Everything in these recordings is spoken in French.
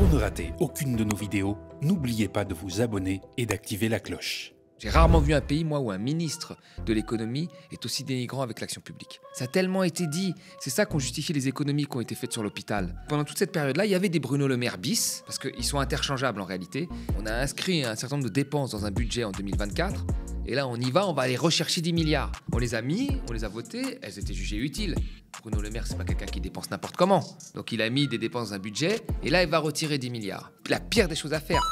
Pour ne rater aucune de nos vidéos, n'oubliez pas de vous abonner et d'activer la cloche. J'ai rarement vu un pays, moi, où un ministre de l'économie est aussi dénigrant avec l'action publique. Ça a tellement été dit. C'est ça qu'on justifie les économies qui ont été faites sur l'hôpital. Pendant toute cette période-là, il y avait des Bruno Le Maire bis, parce qu'ils sont interchangeables en réalité. On a inscrit un certain nombre de dépenses dans un budget en 2024. Et là, on y va, on va aller rechercher 10 milliards. On les a mis, on les a votés, elles étaient jugées utiles. Bruno Le Maire, c'est pas quelqu'un qui dépense n'importe comment. Donc il a mis des dépenses dans un budget, et là, il va retirer 10 milliards. La pire des choses à faire.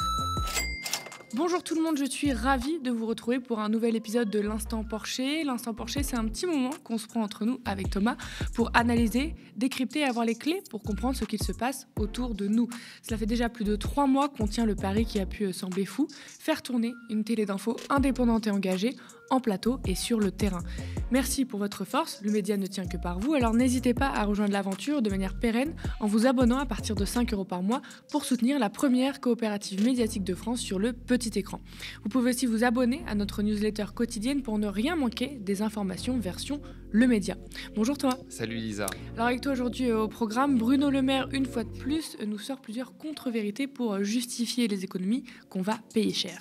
Bonjour tout le monde, je suis ravie de vous retrouver pour un nouvel épisode de l'Instant Porcher. L'Instant Porcher, c'est un petit moment qu'on se prend entre nous avec Thomas pour analyser, décrypter et avoir les clés pour comprendre ce qu'il se passe autour de nous. Cela fait déjà plus de trois mois qu'on tient le pari qui a pu sembler fou, faire tourner une télé d'infos indépendante et engagée en plateau et sur le terrain. Merci pour votre force, le média ne tient que par vous, alors n'hésitez pas à rejoindre l'aventure de manière pérenne en vous abonnant à partir de 5 euros par mois pour soutenir la première coopérative médiatique de France sur le petit écran. Vous pouvez aussi vous abonner à notre newsletter quotidienne pour ne rien manquer des informations version le média. Bonjour toi. Salut Lisa. Alors avec toi aujourd'hui euh, au programme, Bruno Le Maire, une fois de plus, euh, nous sort plusieurs contre-vérités pour euh, justifier les économies qu'on va payer cher.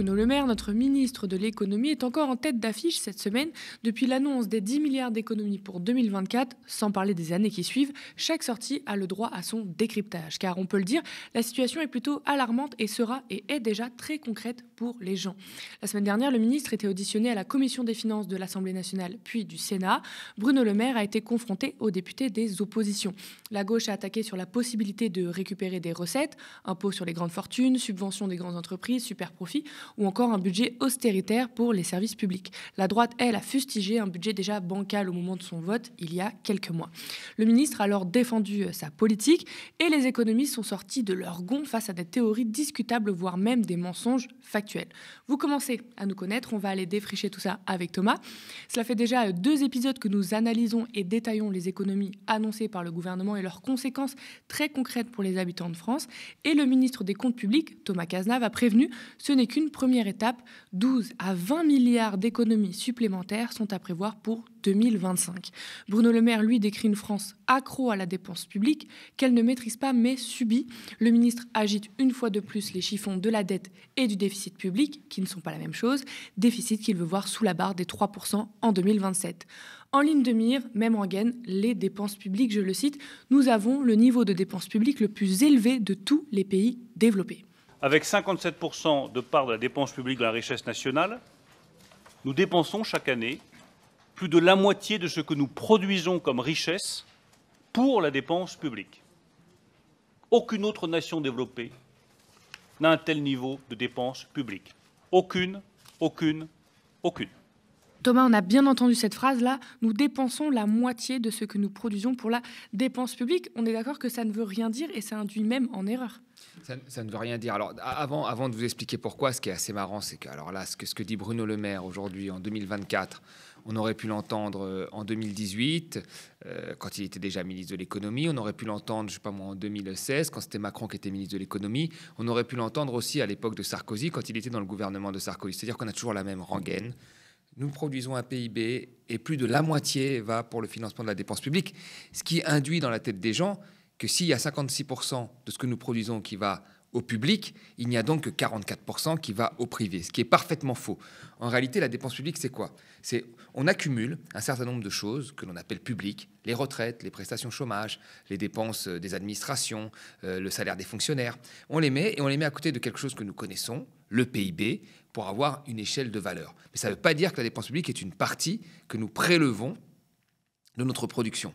Bruno Le Maire, notre ministre de l'économie, est encore en tête d'affiche cette semaine depuis l'annonce des 10 milliards d'économies pour 2024, sans parler des années qui suivent. Chaque sortie a le droit à son décryptage, car on peut le dire, la situation est plutôt alarmante et sera et est déjà très concrète pour les gens. La semaine dernière, le ministre était auditionné à la commission des finances de l'Assemblée nationale puis du Sénat. Bruno Le Maire a été confronté aux députés des oppositions. La gauche a attaqué sur la possibilité de récupérer des recettes, impôts sur les grandes fortunes, subventions des grandes entreprises, super profits ou encore un budget austéritaire pour les services publics. La droite, elle, a fustigé un budget déjà bancal au moment de son vote il y a quelques mois. Le ministre a alors défendu euh, sa politique et les économistes sont sortis de leur gond face à des théories discutables, voire même des mensonges factuels. Vous commencez à nous connaître, on va aller défricher tout ça avec Thomas. Cela fait déjà euh, deux épisodes que nous analysons et détaillons les économies annoncées par le gouvernement et leurs conséquences très concrètes pour les habitants de France. Et le ministre des Comptes publics, Thomas Cazenave, a prévenu ce n'est qu'une première étape, 12 à 20 milliards d'économies supplémentaires sont à prévoir pour 2025. Bruno Le Maire, lui, décrit une France accro à la dépense publique qu'elle ne maîtrise pas mais subit. Le ministre agite une fois de plus les chiffons de la dette et du déficit public, qui ne sont pas la même chose, déficit qu'il veut voir sous la barre des 3% en 2027. En ligne de mire, même en gaine, les dépenses publiques, je le cite, nous avons le niveau de dépenses publiques le plus élevé de tous les pays développés avec 57% de part de la dépense publique de la richesse nationale, nous dépensons chaque année plus de la moitié de ce que nous produisons comme richesse pour la dépense publique. Aucune autre nation développée n'a un tel niveau de dépense publique. Aucune, aucune, aucune. Thomas, on a bien entendu cette phrase-là, nous dépensons la moitié de ce que nous produisons pour la dépense publique. On est d'accord que ça ne veut rien dire et ça induit même en erreur. Ça, ne veut rien dire. Alors, avant, de vous expliquer pourquoi, ce qui est assez marrant, c'est que, alors là, ce que, dit Bruno Le Maire aujourd'hui, en 2024, on aurait pu l'entendre euh, en 2018, euh, quand il était déjà ministre de l'économie. On aurait pu l'entendre, je sais pas moi, en 2016, quand c'était Macron qui était ministre de l'économie. On aurait pu l'entendre aussi à l'époque de Sarkozy, quand il était dans le gouvernement de Sarkozy. C'est-à-dire qu'on a toujours la même rengaine nous produisons un PIB et plus de la moitié va pour le financement de la dépense publique, ce qui induit dans la tête des gens que s'il y a 56% de ce que nous produisons qui va au public, il n'y a donc que 44% qui va au privé, ce qui est parfaitement faux. En réalité, la dépense publique, c'est quoi C'est on accumule un certain nombre de choses que l'on appelle publiques, les retraites, les prestations chômage, les dépenses euh, des administrations, euh, le salaire des fonctionnaires. On les met et on les met à côté de quelque chose que nous connaissons, le PIB, pour avoir une échelle de valeur. Mais ça ne veut pas dire que la dépense publique est une partie que nous prélevons de notre production.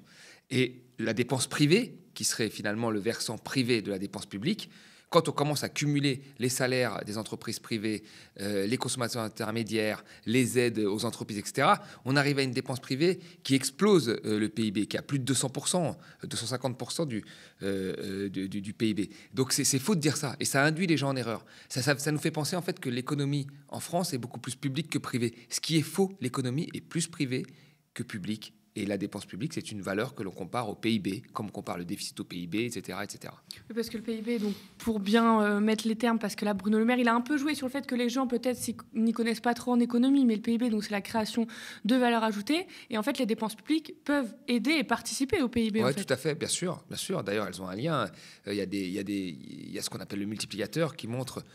Et la dépense privée, qui serait finalement le versant privé de la dépense publique, quand on commence à cumuler les salaires des entreprises privées, euh, les consommateurs intermédiaires, les aides aux entreprises, etc., on arrive à une dépense privée qui explose euh, le PIB, qui a plus de 200%, 250% euh, du, du, PIB. Donc c'est faux de dire ça, et ça induit les gens en erreur. ça nous fait penser en fait que l'économie en France est beaucoup plus publique que privée, ce qui est faux. L'économie est plus privée que publique et la dépense publique, c'est une valeur que l'on compare au PIB, comme on compare le déficit au PIB, etc. etc. parce que le PIB, donc, pour bien euh, mettre les termes, parce que là, Bruno Le Maire, il a un peu joué sur le fait que les gens, peut-être, n'y connaissent pas trop en économie, mais le PIB, donc, c'est la création de valeur ajoutée. Et en fait, les dépenses publiques peuvent aider et participer au PIB. Oui, tout à fait, bien sûr. Bien sûr. D'ailleurs, elles ont un lien. Euh, il y, a des, y, y a ce qu'on appelle le multiplicateur qui montre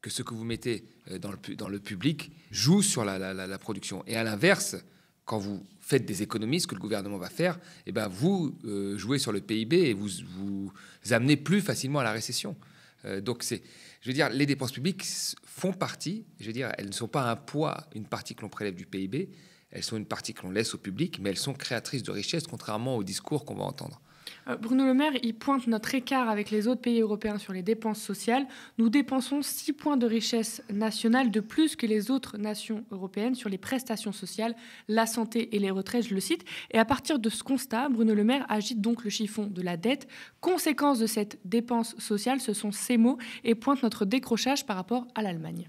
que ce que vous mettez euh, dans le, dans le public joue sur la, la production. Et à l'inverse, quand vous faites des économies, ce que le gouvernement va faire, eh ben vous euh, jouez sur le PIB et vous vous amenez plus facilement à la récession. Euh, donc c'est, je veux dire, les dépenses publiques font partie, je veux dire, elles ne sont pas un poids, une partie que l'on prélève du PIB, elles sont une partie que l'on laisse au public, mais elles sont créatrices de richesses, contrairement au discours qu'on va entendre. Euh, Bruno Le Maire, y pointe notre écart avec les autres pays européens sur les dépenses sociales. Nous dépensons 6 points de richesse nationale de plus que les autres nations européennes sur les prestations sociales, la santé et les retraites, je le cite. Et à partir de ce constat, Bruno Le Maire agite donc le chiffon de la dette. Conséquence de cette dépense sociale, ce sont ces mots et pointe notre décrochage par rapport à l'Allemagne.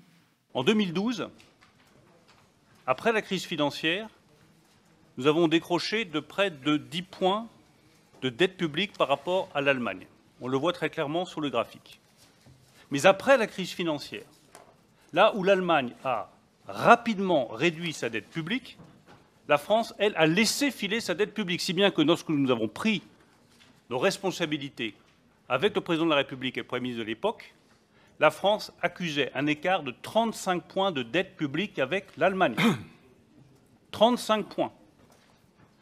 En 2012, après la crise financière, nous avons décroché de près de 10 points de dette publique par rapport à l'Allemagne. On le voit très clairement sur le graphique. Mais après la crise financière, là où l'Allemagne a rapidement réduit sa dette publique, la France, elle, a laissé filer sa dette publique, si bien que lorsque nous avons pris nos responsabilités avec le président de la République et le Premier ministre de l'époque, la France accusait un écart de 35 points de dette publique avec l'Allemagne. 35 points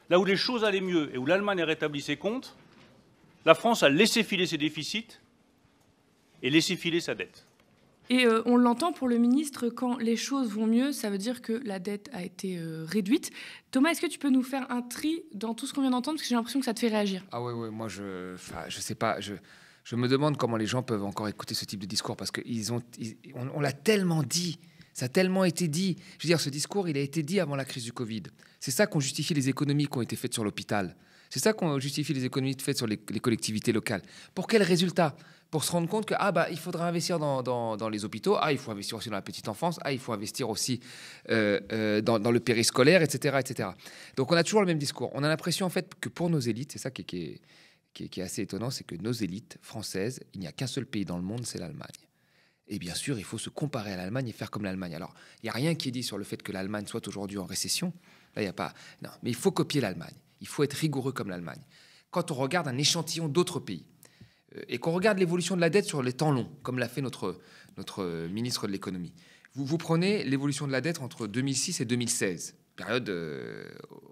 là où les choses allaient mieux et où l'Allemagne a rétabli ses comptes, la France a laissé filer ses déficits et laissé filer sa dette. Et euh, on l'entend pour le ministre, quand les choses vont mieux, ça veut dire que la dette a été euh, réduite. Thomas, est-ce que tu peux nous faire un tri dans tout ce qu'on vient d'entendre Parce que j'ai l'impression que ça te fait réagir. Ah oui, oui, moi je, je sais pas, je, me demande comment les gens peuvent encore écouter ce type de discours parce qu'on l'a tellement dit ça a tellement été dit. Je veux dire, ce discours, il a été dit avant la crise du Covid. C'est ça qu'on justifie les économies qui ont été faites sur l'hôpital. C'est ça qu'on justifie les économies faites sur les, collectivités locales. Pour quel résultat Pour se rendre compte que ah bah il faudra investir dans, les hôpitaux, ah il faut investir aussi dans la petite enfance, ah il faut investir aussi euh, euh, dans, le périscolaire, etc., etc. Donc on a toujours le même discours. On a l'impression en fait que pour nos élites, c'est ça qui, est, qui est assez étonnant, c'est que nos élites françaises, il n'y a qu'un seul pays dans le monde, c'est l'Allemagne. Et bien sûr, il faut se comparer à l'Allemagne et faire comme l'Allemagne. Alors, il n'y a rien qui est dit sur le fait que l'Allemagne soit aujourd'hui en récession. il n'y a pas. Non, mais il faut copier l'Allemagne. Il faut être rigoureux comme l'Allemagne. Quand on regarde un échantillon d'autres pays euh, et qu'on regarde l'évolution de la dette sur les temps longs, comme l'a fait notre, notre euh, ministre de l'économie, vous, vous prenez l'évolution de la dette entre 2006 et 2016, période euh,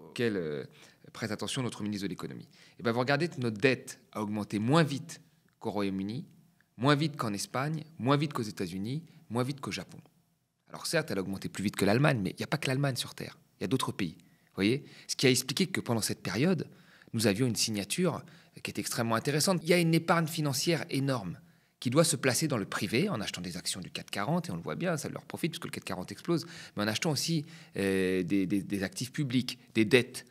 auquel prête attention notre ministre de l'économie. Et eh bien, vous regardez que notre dette a augmenté moins vite qu'au Royaume-Uni, moins vite qu'en Espagne, moins vite qu'aux États-Unis, moins vite qu'au Japon. Alors certes, elle a augmenté plus vite que l'Allemagne, mais il n'y a pas que l'Allemagne sur Terre, il y a d'autres pays. Voyez Ce qui a expliqué que pendant cette période, nous avions une signature qui est extrêmement intéressante. Il y a une épargne financière énorme qui doit se placer dans le privé en achetant des actions du CAC 40, et on le voit bien, ça leur profite puisque le CAC 40 explose, mais en achetant aussi euh, des actifs publics, des dettes.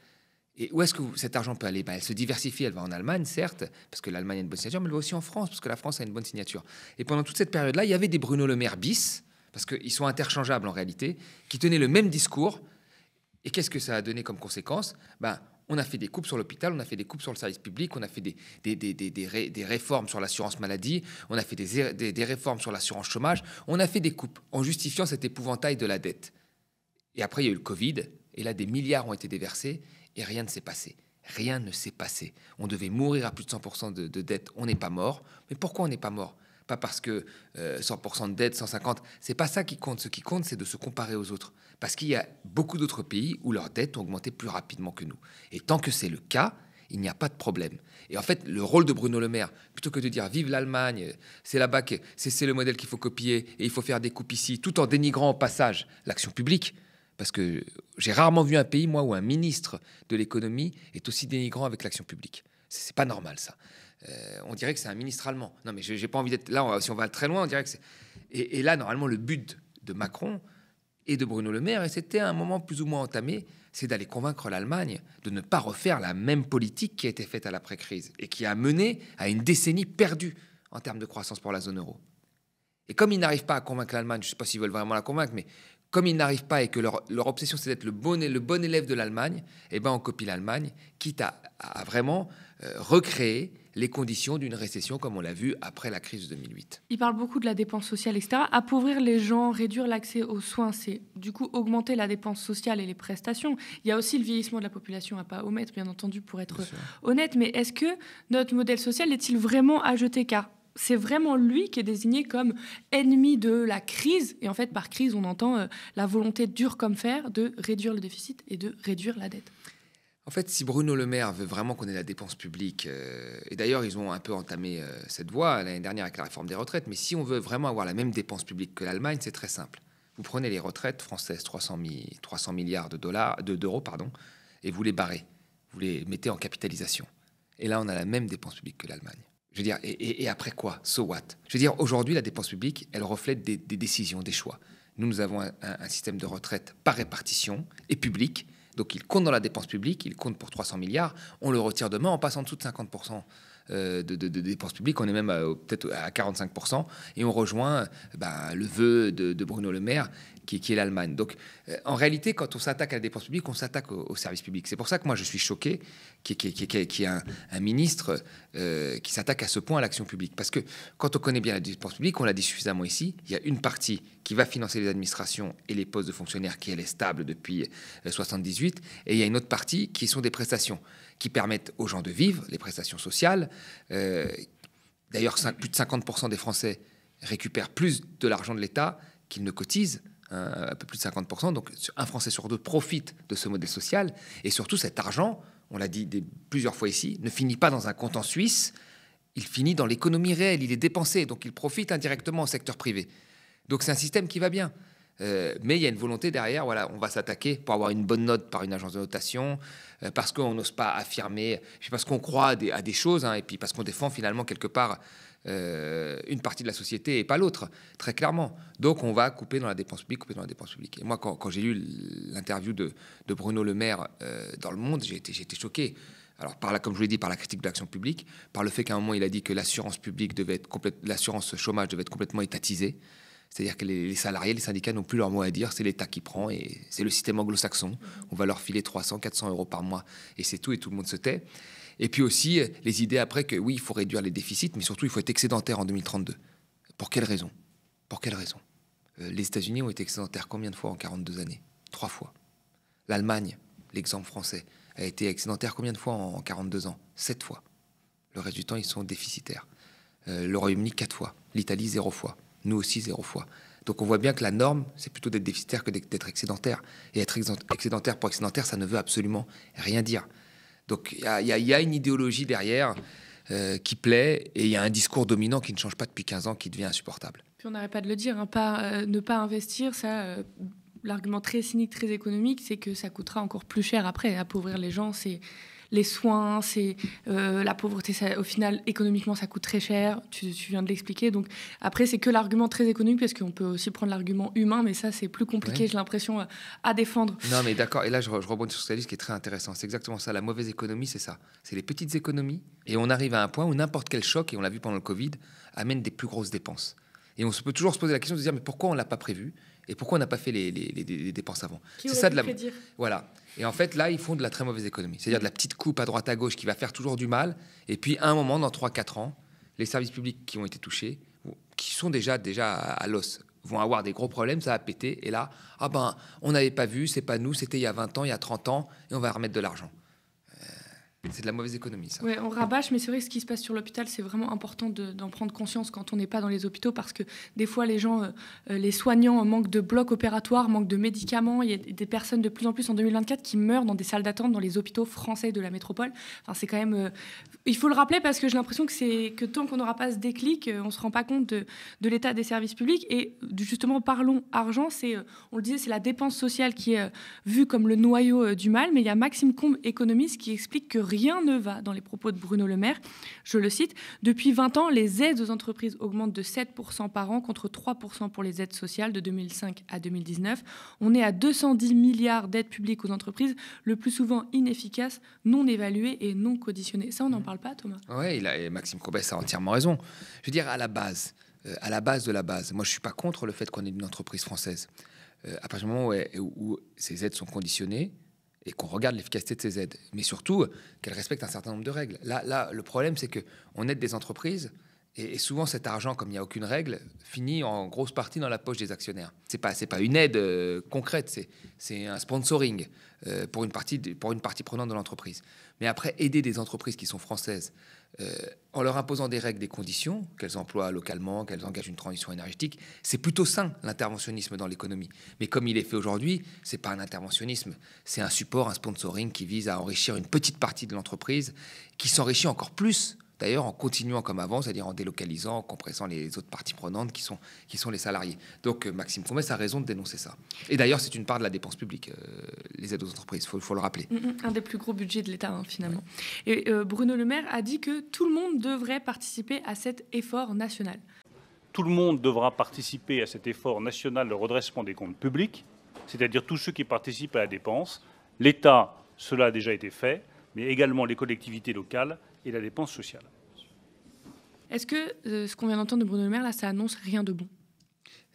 Et où est-ce que cet argent peut aller ben, Elle se diversifie, elle va en Allemagne, certes, parce que l'Allemagne a une bonne signature, mais elle va aussi en France, parce que la France a une bonne signature. Et pendant toute cette période-là, il y avait des Bruno Le Maire bis, parce qu'ils sont interchangeables en réalité, qui tenaient le même discours. Et qu'est-ce que ça a donné comme conséquence ben, On a fait des coupes sur l'hôpital, on a fait des coupes sur le service public, on a fait des, des, des, des réformes sur l'assurance maladie, on a fait des réformes sur l'assurance chômage, on a fait des coupes en justifiant cet épouvantail de la dette. Et après, il y a eu le Covid, et là, des milliards ont été déversés et rien ne s'est passé. Rien ne s'est passé. On devait mourir à plus de 100% de, dette, on n'est pas mort. Mais pourquoi on n'est pas mort Pas parce que 100% euh, de dette, 150, c'est pas ça qui compte. Ce qui compte, c'est de se comparer aux autres. Parce qu'il y a beaucoup d'autres pays où leurs dettes ont augmenté plus rapidement que nous. Et tant que c'est le cas, il n'y a pas de problème. Et en fait, le rôle de Bruno Le Maire, plutôt que de dire vive l'Allemagne, c'est là-bas c'est le modèle qu'il faut copier et il faut faire des coupes ici, tout en dénigrant au passage l'action publique, parce que j'ai rarement vu un pays, moi, où un ministre de l'économie est aussi dénigrant avec l'action publique. C'est pas normal, ça. Euh, on dirait que c'est un ministre allemand. Non, mais j'ai pas envie d'être là. si on va très loin, on dirait que c'est. Et, et, là, normalement, le but de Macron et de Bruno Le Maire, et c'était un moment plus ou moins entamé, c'est d'aller convaincre l'Allemagne de ne pas refaire la même politique qui a été faite à l'après-crise et qui a mené à une décennie perdue en termes de croissance pour la zone euro. Et comme ils n'arrivent pas à convaincre l'Allemagne, je ne sais pas s'ils veulent vraiment la convaincre, mais comme ils n'arrivent pas et que leur, obsession c'est d'être le bon, le bon élève de l'Allemagne, eh ben on copie l'Allemagne, quitte à, vraiment euh, recréer les conditions d'une récession comme on l'a vu après la crise de 2008. Il parle beaucoup de la dépense sociale, etc. Appauvrir les gens, réduire l'accès aux soins, c'est du coup augmenter la dépense sociale et les prestations. Il y a aussi le vieillissement de la population à pas omettre, bien entendu, pour être honnête. Mais est-ce que notre modèle social est-il vraiment à jeter Car c'est vraiment lui qui est désigné comme ennemi de la crise. Et en fait, par crise, on entend euh, la volonté dure comme fer de réduire le déficit et de réduire la dette. En fait, si Bruno Le Maire veut vraiment qu'on ait la dépense publique, euh, et d'ailleurs ils ont un peu entamé euh, cette voie l'année dernière avec la réforme des retraites, mais si on veut vraiment avoir la même dépense publique que l'Allemagne, c'est très simple. Vous prenez les retraites françaises, 300, milliards de dollars, d'euros, pardon, et vous les barrez, vous les mettez en capitalisation. Et là, on a la même dépense publique que l'Allemagne. Je veux dire, et, après quoi So what Je veux dire, aujourd'hui, la dépense publique, elle reflète des, décisions, des choix. Nous, nous avons un, un, système de retraite par répartition et public. Donc, il compte dans la dépense publique, il compte pour 300 milliards. On le retire demain en passant en dessous de 50%. Euh, de, dépenses publiques. On est même peut-être à 45%. Et on rejoint euh, ben, le vœu de, Bruno Le Maire, qui, est l'Allemagne. Donc, euh, en réalité, quand on s'attaque à la dépense publique, on s'attaque au, service public. C'est pour ça que moi, je suis choqué qu'il y, ait un, ministre qui s'attaque à ce point à l'action publique. Parce que quand on connaît bien la dépense publique, on l'a dit suffisamment ici, il y a une partie qui va financer les administrations et les postes de fonctionnaires qui, elle, est stable depuis 78, et il y a une autre partie qui sont des prestations qui permettent aux gens de vivre, les prestations sociales. Euh, d'ailleurs, plus de 50% des Français récupèrent plus de l'argent de l'État qu'ils ne cotisent, un peu plus de 50%. Donc un Français sur deux profite de ce modèle social. Et surtout, cet argent, on l'a dit plusieurs fois ici, ne finit pas dans un compte en Suisse, il finit dans l'économie réelle, il est dépensé, donc il profite indirectement au secteur privé. Donc c'est un système qui va bien. Euh, mais il y a une volonté derrière, voilà, on va s'attaquer pour avoir une bonne note par une agence de notation, euh, parce qu'on n'ose pas affirmer, puis parce qu'on croit à des, choses, hein, et puis parce qu'on défend finalement quelque part euh, une partie de la société et pas l'autre, très clairement. Donc on va couper dans la dépense publique, couper dans la dépense publique. Et moi, quand, j'ai lu l'interview de, Bruno Le Maire dans Le Monde, j'ai été, choqué. Alors, par la, comme je vous l'ai dit, par la critique de l'action publique, par le fait qu'à un moment, il a dit que l'assurance l'assurance chômage devait être complètement étatisée. C'est-à-dire que les, salariés, les syndicats n'ont plus leur mot à dire, c'est l'État qui prend et c'est le système anglo-saxon. On va leur filer 300, 400 euros par mois et c'est tout et tout le monde se tait. Et puis aussi les idées après que oui, il faut réduire les déficits, mais surtout il faut être excédentaire en 2032. Pour quelle raison Pour quelle raison euh, Les États-Unis ont été excédentaires combien de fois en 42 années Trois fois. L'Allemagne, l'exemple français, a été excédentaire combien de fois en 42 ans Sept fois. Le reste du temps, ils sont déficitaires. Euh, le Royaume-Uni, quatre fois. L'Italie, zéro fois nous aussi zéro fois. Donc on voit bien que la norme, c'est plutôt d'être déficitaire que d'être excédentaire. Et être excédentaire pour excédentaire, ça ne veut absolument rien dire. Donc il y, a une idéologie derrière euh, qui plaît et il y a un discours dominant qui ne change pas depuis 15 ans, qui devient insupportable. Puis on n'arrête pas de le dire, hein, pas, euh, ne pas investir, ça... Euh, l'argument très cynique, très économique, c'est que ça coûtera encore plus cher après. Appauvrir les gens, c'est les soins, c'est euh, la pauvreté. au final, économiquement, ça coûte très cher. Tu, viens de l'expliquer. Donc après, c'est que l'argument très économique, parce qu'on peut aussi prendre l'argument humain, mais ça, c'est plus compliqué. J'ai l'impression euh, à, défendre. Non, mais d'accord. Et là, je, rebondis sur ce qui est très intéressant. C'est exactement ça. La mauvaise économie, c'est ça. C'est les petites économies. Et on arrive à un point où n'importe quel choc, et on l'a vu pendant le Covid, amène des plus grosses dépenses. Et on peut toujours se poser la question de se dire mais pourquoi on l'a pas prévu et pourquoi on n'a pas fait les, dépenses avant C'est ça de la. Voilà. Et en fait, là, ils font de la très mauvaise économie. C'est-à-dire de la petite coupe à droite à gauche qui va faire toujours du mal. Et puis, à un moment, dans 3-4 ans, les services publics qui ont été touchés, qui sont déjà, déjà à l'os, vont avoir des gros problèmes, ça va péter. Et là, ah ben, on n'avait pas vu, c'est pas nous, c'était il y a 20 ans, il y a 30 ans, et on va remettre de l'argent. Mm. C'est de la mauvaise économie, ça. Oui, on rabâche, mais c'est vrai que ce qui se passe sur l'hôpital, c'est vraiment important d'en prendre conscience quand on n'est pas dans les hôpitaux, parce que des fois, les gens, euh, euh, les soignants, manquent de blocs opératoires, manquent de médicaments. Il y a des personnes de plus en plus en 2024 qui meurent dans des salles d'attente dans les hôpitaux français de la métropole. Enfin, c'est quand même. Euh, il faut le rappeler parce que j'ai l'impression que c'est que tant qu'on n'aura pas ce déclic, on se rend pas compte de, l'état des services publics. Et justement, parlons argent. C'est, on le disait, c'est la dépense sociale qui est vue comme le noyau du mal, mais il y a Maxime Combe, économiste, qui explique que rien rien ne va dans les propos de Bruno Le Maire. Je le cite, Depuis 20 ans, les aides aux entreprises augmentent de 7% par an contre 3% pour les aides sociales de 2005 à 2019. On est à 210 milliards d'aides publiques aux entreprises, le plus souvent inefficaces, non évaluées et non conditionnées. Ça, on n'en mmh. parle pas, Thomas ah Oui, et Maxime Cobès a entièrement raison. Je veux dire, à la base, euh, à la base de la base, moi, je ne suis pas contre le fait qu'on ait une entreprise française. Euh, à partir du moment où ces aides sont conditionnées, et qu'on regarde l'efficacité de ces aides, mais surtout qu'elles respectent un certain nombre de règles. Là, là le problème, c'est qu'on aide des entreprises et, souvent, cet argent, comme il n'y a aucune règle, finit en grosse partie dans la poche des actionnaires. C'est n'est pas, une aide euh, concrète, c'est un sponsoring euh, pour, une partie pour une partie prenante de l'entreprise. Mais après, aider des entreprises qui sont françaises euh, en leur imposant des règles, des conditions qu'elles emploient localement, qu'elles engagent une transition énergétique, c'est plutôt sain l'interventionnisme dans l'économie. Mais comme il est fait aujourd'hui, c'est pas un interventionnisme, c'est un support, un sponsoring qui vise à enrichir une petite partie de l'entreprise, qui s'enrichit encore plus D'ailleurs, en continuant comme avant, c'est-à-dire en délocalisant, en compressant les autres parties prenantes qui sont, les salariés. Donc, euh, Maxime Fourmès a raison de dénoncer ça. Et d'ailleurs, c'est une part de la dépense publique, euh, les aides aux entreprises, il faut, le rappeler. Mm, mm, un des plus gros budgets de l'État, hein, finalement. Et euh, Bruno Le Maire a dit que tout le monde devrait participer à cet effort national. Tout le monde devra participer à cet effort national de redressement des comptes publics, c'est-à-dire tous ceux qui participent à la dépense. L'État, cela a déjà été fait, mais également les collectivités locales et la dépense sociale. Est-ce que euh, ce qu'on vient d'entendre de Bruno Le Maire, là, ça annonce rien de bon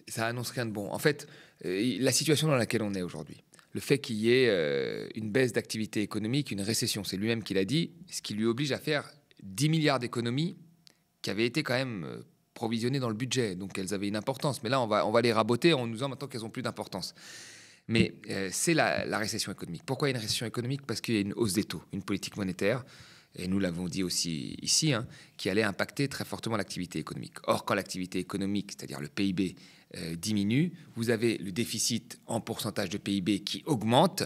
Ça annonce rien de bon. En fait, euh, la situation dans laquelle on est aujourd'hui, le fait qu'il y ait euh, une baisse d'activité économique, une récession, c'est lui-même qui l'a dit, ce qui lui oblige à faire 10 milliards d'économies qui avaient été quand même provisionnées dans le budget, donc elles avaient une importance. Mais là, on va, on va les raboter en nous disant maintenant qu'elles n'ont plus d'importance. Mais c'est la, la récession économique. Pourquoi une récession économique Parce qu'il y a une hausse des taux, une politique monétaire et nous l'avons dit aussi ici, hein, qui allait impacter très fortement l'activité économique. Or, quand l'activité économique, c'est-à-dire le PIB, euh, diminue, vous avez le déficit en pourcentage de PIB qui augmente,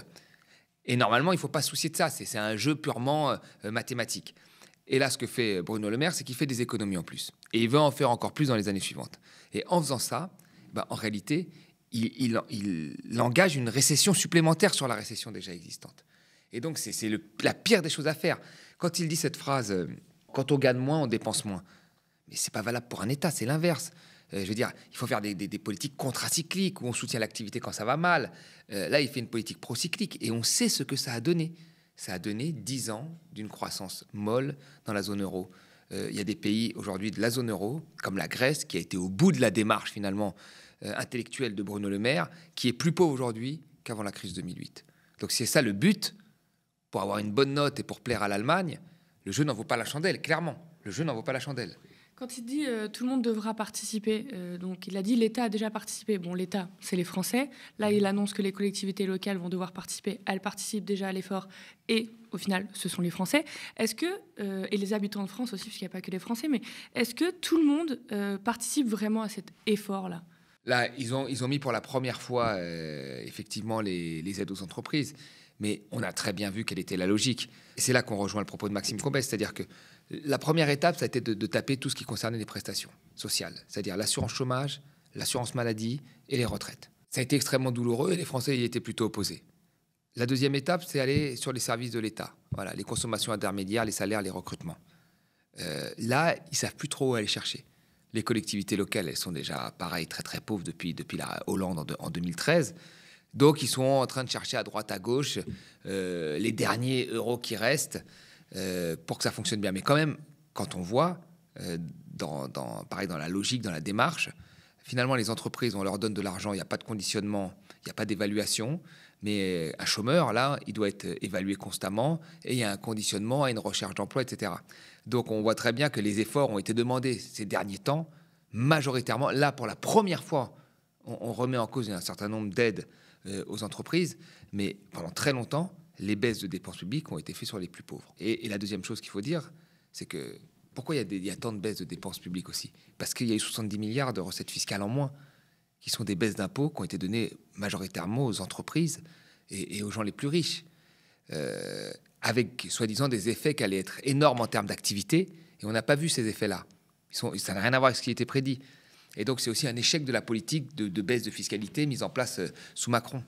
et normalement, il ne faut pas se soucier de ça, c'est un jeu purement euh, mathématique. Et là, ce que fait Bruno Le Maire, c'est qu'il fait des économies en plus, et il va en faire encore plus dans les années suivantes. Et en faisant ça, bah, en réalité, il engage une récession supplémentaire sur la récession déjà existante. Et donc, c'est la pire des choses à faire. Quand il dit cette phrase, euh, quand on gagne moins, on dépense moins. Mais c'est pas valable pour un État, c'est l'inverse. Euh, je veux dire, il faut faire des, des, des politiques contracycliques où on soutient l'activité quand ça va mal. Euh, là, il fait une politique procyclique et on sait ce que ça a donné. Ça a donné 10 ans d'une croissance molle dans la zone euro. Il y a des pays aujourd'hui de la zone euro, comme la Grèce, qui a été au bout de la démarche finalement intellectuelle de Bruno Le Maire, qui est plus pauvre aujourd'hui qu'avant la crise 2008. Donc c'est ça le but pour avoir une bonne note et pour plaire à l'Allemagne, le jeu n'en vaut pas la chandelle, clairement. Le jeu n'en vaut pas la chandelle. Quand il dit euh, tout le monde devra participer, euh, donc il a dit l'État a déjà participé. Bon, l'État, c'est les Français. Là, il annonce que les collectivités locales vont devoir participer. Elles participent déjà à l'effort et au final, ce sont les Français. Est-ce que, euh, et les habitants de France aussi, puisqu'il n'y a pas que les Français, mais est-ce que tout le monde participe vraiment à cet effort-là Là, ils ont, ils ont mis pour la première fois, effectivement, les, les aides aux entreprises. Mais on a très bien vu quelle était la logique. Et c'est là qu'on rejoint le propos de Maxime Combes, c'est-à-dire que la première étape, ça a été de, taper tout ce qui concernait les prestations sociales, c'est-à-dire l'assurance chômage, l'assurance maladie et les retraites. Ça a été extrêmement douloureux et les Français y étaient plutôt opposés. La deuxième étape, c'est aller sur les services de l'État, voilà, les consommations intermédiaires, les salaires, les recrutements. Euh, là, ils savent plus trop où aller chercher. Les collectivités locales, elles sont déjà, pareil, très très pauvres depuis, depuis la Hollande en 2013. Donc ils sont en train de chercher à droite, à gauche euh, les derniers euros qui restent euh, pour que ça fonctionne bien. Mais quand même, quand on voit, euh, dans, pareil, dans la logique, dans la démarche, finalement les entreprises, on leur donne de l'argent, il n'y a pas de conditionnement, il n'y a pas d'évaluation. Mais un chômeur, là, il doit être évalué constamment et il y a un conditionnement à une recherche d'emploi, etc. Donc on voit très bien que les efforts ont été demandés ces derniers temps, majoritairement. Là, pour la première fois, on, on remet en cause un certain nombre d'aides euh, aux entreprises, mais pendant très longtemps, les baisses de dépenses publiques ont été faites sur les plus pauvres. Et, la deuxième chose qu'il faut dire, c'est que pourquoi il y, a tant de baisses de dépenses publiques aussi Parce qu'il y a eu 70 milliards de recettes fiscales en moins, qui sont des baisses d'impôts qui ont été données majoritairement aux entreprises et, aux gens les plus riches, euh, avec soi-disant des effets qui allaient être énormes en termes d'activité, et on n'a pas vu ces effets-là. ça n'a rien à voir avec ce qui était prédit. Et donc c'est aussi un échec de la politique de, baisse de fiscalité mise en place euh, sous Macron.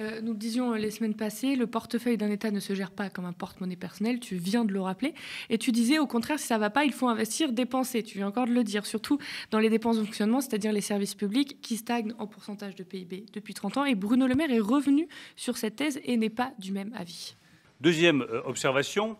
Euh, nous le disions euh, les semaines passées, le portefeuille d'un État ne se gère pas comme un porte-monnaie personnel, tu viens de le rappeler. Et tu disais, au contraire, si ça ne va pas, il faut investir, dépenser. Tu viens encore de le dire, surtout dans les dépenses de fonctionnement, c'est-à-dire les services publics qui stagnent en pourcentage de PIB depuis 30 ans. Et Bruno Le Maire est revenu sur cette thèse et n'est pas du même avis. Deuxième observation,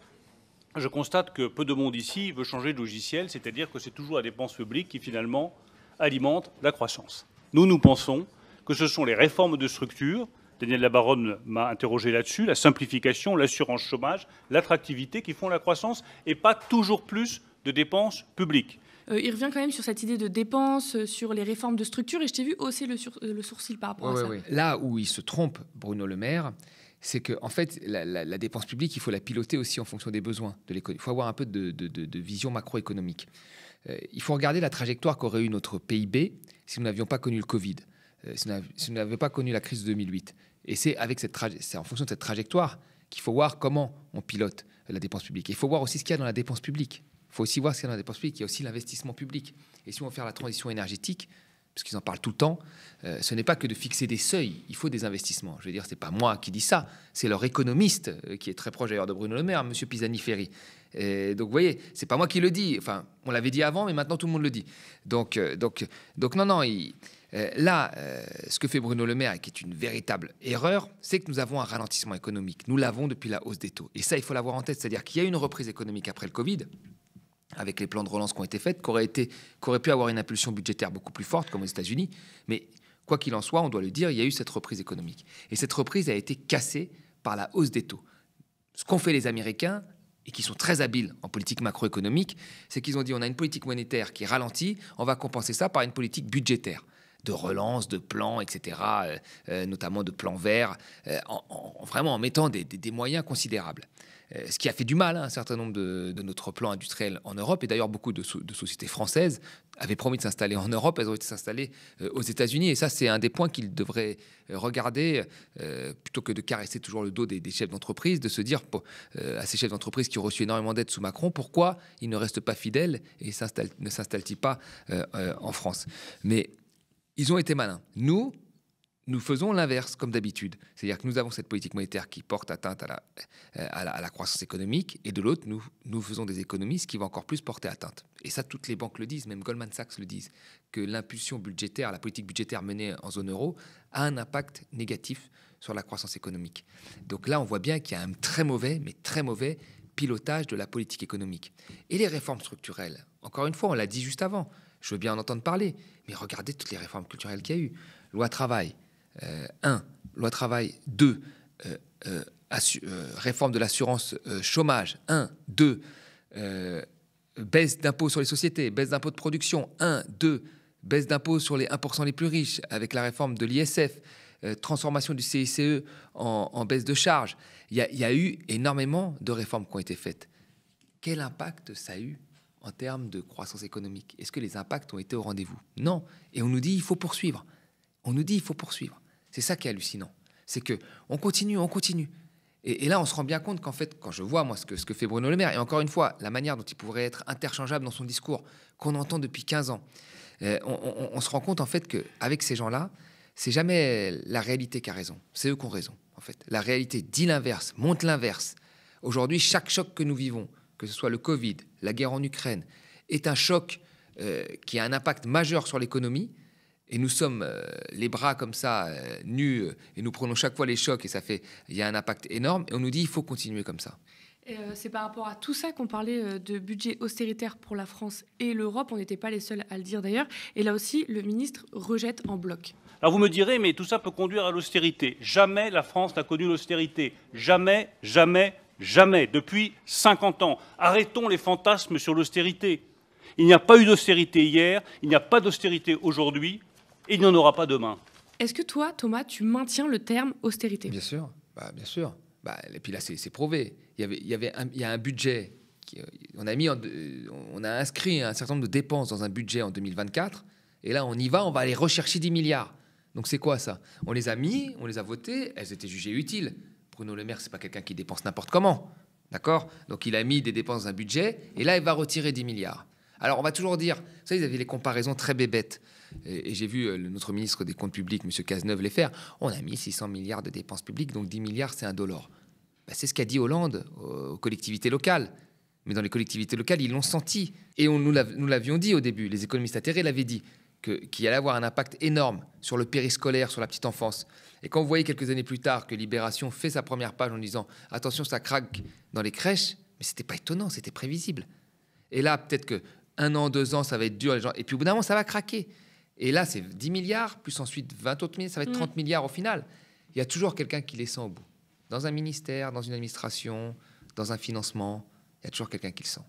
je constate que peu de monde ici veut changer de logiciel, c'est-à-dire que c'est toujours la dépense publique qui finalement alimente la croissance. Nous, nous pensons que ce sont les réformes de structure, Daniel Labaronne m'a interrogé là-dessus, la simplification, l'assurance chômage, l'attractivité qui font la croissance et pas toujours plus de dépenses publiques. Euh, il revient quand même sur cette idée de dépenses, euh, sur les réformes de structure, et je t'ai vu hausser le, euh, sourcil par rapport à ça. Là où il se trompe, Bruno Le Maire, c'est que en fait, la, dépense publique, il faut la piloter aussi en fonction des besoins de l'économie. Il faut avoir un peu de, de vision macroéconomique. Euh, il faut regarder la trajectoire qu'aurait eu notre PIB si nous n'avions pas connu le Covid, euh, si nous n'avions pas connu la crise de 2008. Et c'est avec cette en fonction de cette trajectoire qu'il faut voir comment on pilote la dépense publique. Il faut voir aussi ce qu'il y a dans la dépense publique. Il faut aussi voir ce qu'il y a dans la dépense publique. Il y a aussi l'investissement public. Et si on veut faire la transition énergétique, parce qu'ils en parlent tout le temps, euh, ce n'est pas que de fixer des seuils, il faut des investissements. Je veux dire, ce n'est pas moi qui dis ça, c'est leur économiste, euh, qui est très proche d'ailleurs de Bruno Le Maire, Monsieur Pisani-Ferry. donc vous voyez, c'est pas moi qui le dis, enfin, on l'avait dit avant, mais maintenant tout le monde le dit. Donc, euh, donc, donc non, non, là, ce que fait Bruno Le Maire, et qui est une véritable erreur, c'est que nous avons un ralentissement économique. Nous l'avons depuis la hausse des taux. Et ça, il faut l'avoir en tête, c'est-à-dire qu'il y a une reprise économique après le Covid, avec les plans de relance qui ont été faits, qu'aurait été, pu avoir une impulsion budgétaire beaucoup plus forte, comme aux États-Unis. Mais quoi qu'il en soit, on doit le dire, il y a eu cette reprise économique. Et cette reprise a été cassée par la hausse des taux. Ce qu'ont fait les Américains, et qui sont très habiles en politique macroéconomique, c'est qu'ils ont dit on a une politique monétaire qui ralentit, on va compenser ça par une politique budgétaire de relance, de plans, etc., euh, euh, notamment de plans verts, euh, en, vraiment en mettant des moyens considérables. Euh, ce qui a fait du mal à hein, un certain nombre de, notre plan industriel en Europe. Et d'ailleurs, beaucoup de, sociétés françaises avaient promis de s'installer en Europe, elles ont été s'installer euh, aux États-Unis. Et ça, c'est un des points qu'ils devraient euh, regarder, plutôt que de caresser toujours le dos des, chefs d'entreprise, de se dire à ces chefs d'entreprise qui ont reçu énormément d'aide sous Macron, pourquoi ils ne restent pas fidèles et ne s'installent-ils pas en France. Mais ils ont été malins. Nous, nous faisons l'inverse, comme d'habitude. C'est-à-dire que nous avons cette politique monétaire qui porte atteinte euh, à la, à la, croissance économique, et de l'autre, nous, nous faisons des économies, ce qui va encore plus porter atteinte. Et ça, toutes les banques le disent, même Goldman Sachs le disent, que l'impulsion budgétaire, la politique budgétaire menée en zone euro, a un impact négatif sur la croissance économique. Donc là, on voit bien qu'il y a un très mauvais, mais très mauvais pilotage de la politique économique. Et les réformes structurelles, encore une fois, on l'a dit juste avant, je veux bien en entendre parler, mais regardez toutes les réformes culturelles qu'il y a eu. Loi travail, 1. Euh, loi travail. 2. Euh, euh, réforme de l'assurance chômage. 1. 2. baisse d'impôts sur les sociétés. Baisse d'impôts de production. 1. 2. Baisse d'impôts sur les 1% les plus riches avec la réforme de l'ISF. transformation du CICE en, baisse de charges. Il y, y, a eu énormément de réformes qui ont été faites. Quel impact ça a eu en termes de croissance économique Est-ce que les impacts ont été au rendez-vous Non. Et on nous dit il faut poursuivre. On nous dit il faut poursuivre. C'est ça qui est hallucinant. C'est que on continue, on continue. Et, là, on se rend bien compte qu'en fait, quand je vois moi ce que, fait Bruno Le Maire, et encore une fois, la manière dont il pourrait être interchangeable dans son discours, qu'on entend depuis 15 ans, euh, on, se rend compte en fait qu'avec ces gens-là, c'est jamais la réalité qui a raison. C'est eux qui ont raison, en fait. La réalité dit l'inverse, monte l'inverse. Aujourd'hui, chaque choc que nous vivons, que ce soit le Covid, la guerre en Ukraine, est un choc euh, qui a un impact majeur sur l'économie, et nous sommes euh, les bras comme ça, euh, nus, euh, et nous prenons chaque fois les chocs, et ça fait, il y a un impact énorme, et on nous dit, il faut continuer comme ça. c'est par rapport à tout ça qu'on parlait de budget austéritaire pour la France et l'Europe. On n'était pas les seuls à le dire d'ailleurs. Et là aussi, le ministre rejette en bloc. Alors vous me direz, mais tout ça peut conduire à l'austérité. Jamais la France n'a connu l'austérité. Jamais, jamais, jamais. Depuis 50 ans. Arrêtons les fantasmes sur l'austérité. Il n'y a pas eu d'austérité hier, il n'y a pas d'austérité aujourd'hui il n'y en aura pas demain. Est-ce que toi, Thomas, tu maintiens le terme austérité Bien sûr, bah, bien sûr. Bah, et puis là, c'est prouvé. Il y, avait, un, a un budget. Euh, on, a mis euh, on a inscrit un certain nombre de dépenses dans un budget en 2024. Et là, on y va, on va aller rechercher 10 milliards. Donc c'est quoi ça On les a mis, on les a votés, elles étaient jugées utiles. Bruno Le Maire, c'est pas quelqu'un qui dépense n'importe comment. D'accord Donc il a mis des dépenses dans un budget et là il va retirer 10 milliards. Alors on va toujours dire, ça, ils avaient les comparaisons très bébêtes et, j'ai vu euh, notre ministre des Comptes publics, M. Cazeneuve, les faire, on a mis 600 milliards de dépenses publiques, donc 10 milliards, c'est un dollar. Bah, c'est ce qu'a dit Hollande aux, collectivités locales. Mais dans les collectivités locales, ils l'ont senti. Et on, nous l'avions dit au début, les économistes atterrés l'avaient dit, qu'il allait avoir un impact énorme sur le périscolaire, sur la petite enfance. Et quand vous voyez quelques années plus tard que Libération fait sa première page en disant attention, ça craque dans les crèches, mais c'était pas étonnant, c'était prévisible. Et là, peut-être que un an, deux ans, ça va être dur, les gens. Et puis au bout d'un moment, ça va craquer. Et là, c'est 10 milliards, plus ensuite 20 autres milliards, ça va être 30 mm. milliards au final. Il y a toujours quelqu'un qui les sent au bout. Dans un ministère, dans une administration, dans un financement, il y a toujours quelqu'un qui le sent.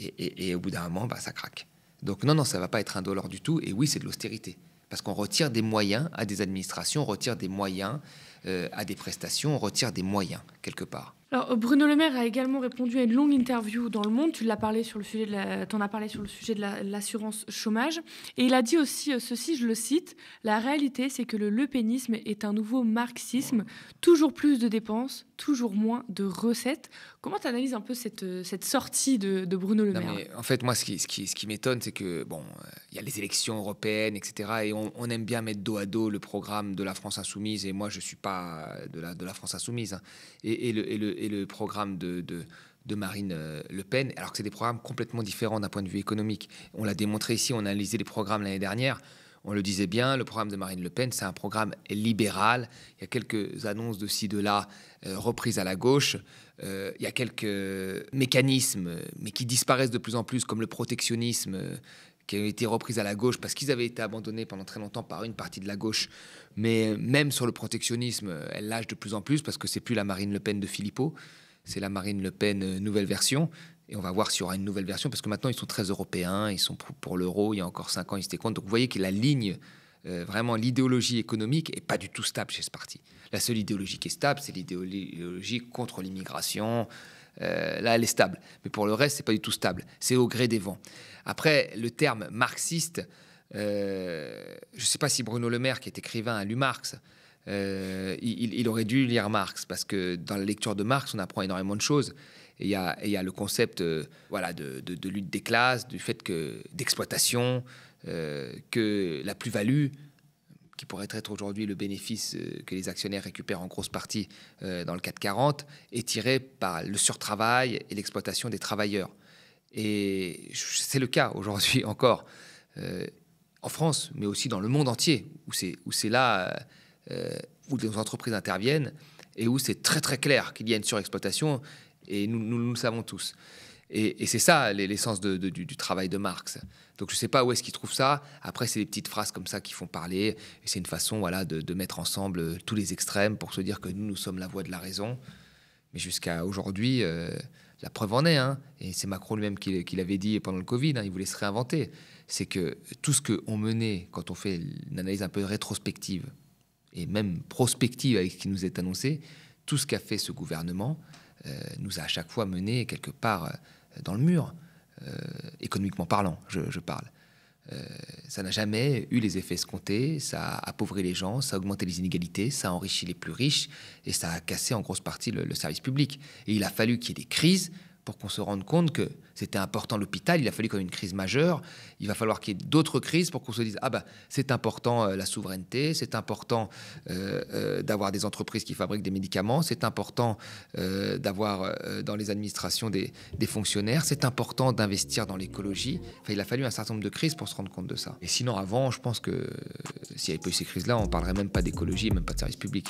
Et, au bout d'un moment, bah, ça craque. Donc non, non, ça va pas être un indolore du tout. Et oui, c'est de l'austérité. Parce qu'on retire des moyens à des administrations, on retire des moyens euh, à des prestations, on retire des moyens quelque part. Alors, Bruno Le Maire a également répondu à une longue interview dans Le Monde. Tu l'as parlé sur le sujet en as parlé sur le sujet de l'assurance chômage. Et il a dit aussi euh, ceci, je le cite La réalité, c'est que le lepénisme est un nouveau marxisme. Toujours plus de dépenses, toujours moins de recettes. Comment tu analyses un peu cette, euh, sortie de, Bruno Le Maire En fait, moi, ce qui, ce qui, m'étonne, c'est que, bon, euh, il y a les élections européennes, etc. Et on, aime bien mettre dos à dos le programme de la France Insoumise. Et moi, je ne suis pas de la, France Insoumise. Hein. Et, le, programme de, Marine euh, Le Pen, alors que c'est des programmes complètement différents d'un point de vue économique. On l'a démontré ici, on a analysé les programmes l'année dernière. On le disait bien, le programme de Marine Le Pen, c'est un programme libéral. Il y a quelques annonces de ci, de là, reprises à la gauche. Euh, il y a quelques mécanismes, mais qui disparaissent de plus en plus, comme le protectionnisme, euh, qui a été repris à la gauche, parce qu'ils avaient été abandonnés pendant très longtemps par une partie de la gauche. Mais même sur le protectionnisme, elle lâche de plus en plus, parce que c'est plus la Marine Le Pen de Philippot, c'est la Marine Le Pen euh, nouvelle version. Et on va voir s'il y aura une nouvelle version, parce que maintenant, ils sont très européens, ils sont pour, l'euro, il y a encore cinq ans, ils étaient contre. Donc vous voyez que la ligne, vraiment l'idéologie économique, est pas du tout stable chez ce parti. La seule idéologie qui est stable, c'est l'idéologie contre l'immigration. Euh, là, elle est stable. Mais pour le reste, c'est pas du tout stable. C'est au gré des vents. Après, le terme marxiste, euh, je ne sais pas si Bruno Le Maire, qui est écrivain, a lu Marx. Euh, il, aurait dû lire Marx parce que dans la lecture de Marx, on apprend énormément de choses. il y, a, le concept voilà, de, lutte des classes, du fait que d'exploitation, que la plus-value, qui pourrait être aujourd'hui le bénéfice euh, que les actionnaires récupèrent en grosse partie euh, dans le 440, 40, est tiré par le surtravail et l'exploitation des travailleurs. Et c'est le cas aujourd'hui encore euh, en France, mais aussi dans le monde entier, où c'est, là où les entreprises interviennent et où c'est très très clair qu'il y a une surexploitation, et nous, nous le savons tous. Et, c'est ça l'essence du, travail de Marx. Donc je ne sais pas où est-ce qu'il trouve ça. Après, c'est des petites phrases comme ça qui font parler. c'est une façon voilà, de, mettre ensemble euh, tous les extrêmes pour se dire que nous, nous sommes la voie de la raison. Mais jusqu'à aujourd'hui, euh, la preuve en est. Hein. et c'est Macron lui-même qui, l'avait dit pendant le Covid. Hein. il voulait se réinventer. C'est que tout ce qu'on menait, quand on fait une analyse un peu rétrospective, et même prospective avec ce qui nous est annoncé, tout ce qu'a fait ce gouvernement euh, nous a à chaque fois mené quelque part. Euh, dans le mur, euh, économiquement parlant, je, parle. Euh, ça n'a jamais eu les effets escomptés, ça a appauvri les gens, ça a augmenté les inégalités, ça a enrichi les plus riches et ça a cassé en grosse partie le, le service public. Et il a fallu qu'il y ait des crises pour qu'on se rende compte que c'était important l'hôpital, il a fallu comme ait une crise majeure, il va falloir qu'il y ait d'autres crises pour qu'on se dise, ah ben, c'est important euh, la souveraineté, c'est important euh, euh, d'avoir des entreprises qui fabriquent des médicaments, c'est important d'avoir dans les administrations des, fonctionnaires, c'est important d'investir dans l'écologie. Enfin, il a fallu un certain nombre de crises pour se rendre compte de ça. Et sinon, avant, je pense que s'il n'y avait pas eu ces crises-là, on ne parlerait même pas d'écologie, même pas de service public.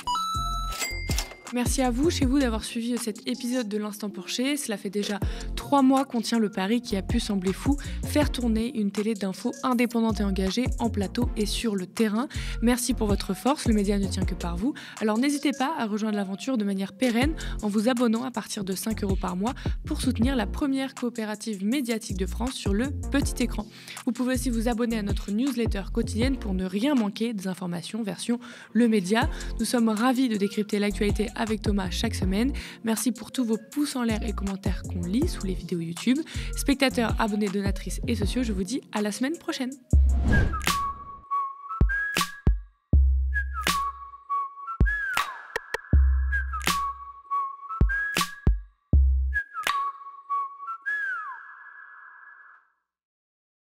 Merci à vous, chez vous, d'avoir suivi cet épisode de l'Instant Porcher. Cela fait déjà trois mois qu'on tient le pari qui a pu sembler fou, faire tourner une télé d'infos indépendante et engagée en plateau et sur le terrain. Merci pour votre force, le média ne tient que par vous. Alors n'hésitez pas à rejoindre l'aventure de manière pérenne en vous abonnant à partir de 5 euros par mois pour soutenir la première coopérative médiatique de France sur le petit écran. Vous pouvez aussi vous abonner à notre newsletter quotidienne pour ne rien manquer des informations version le média. Nous sommes ravis de décrypter l'actualité avec Thomas chaque semaine. Merci pour tous vos pouces en l'air et commentaires qu'on lit sous les vidéos YouTube. Spectateurs, abonnés, donatrices et sociaux, je vous dis à la semaine prochaine.